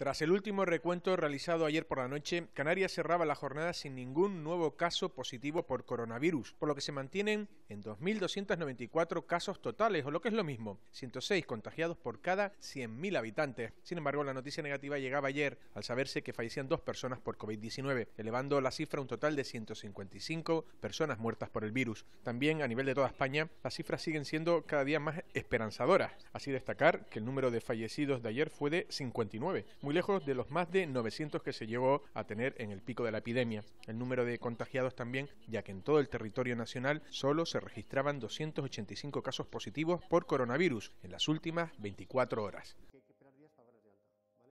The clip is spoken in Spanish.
Tras el último recuento realizado ayer por la noche, Canarias cerraba la jornada sin ningún nuevo caso positivo por coronavirus, por lo que se mantienen en 2.294 casos totales, o lo que es lo mismo, 106 contagiados por cada 100.000 habitantes. Sin embargo, la noticia negativa llegaba ayer al saberse que fallecían dos personas por COVID-19, elevando la cifra a un total de 155 personas muertas por el virus. También, a nivel de toda España, las cifras siguen siendo cada día más esperanzadoras. Así destacar que el número de fallecidos de ayer fue de 59 lejos de los más de 900 que se llegó a tener en el pico de la epidemia. El número de contagiados también, ya que en todo el territorio nacional solo se registraban 285 casos positivos por coronavirus en las últimas 24 horas.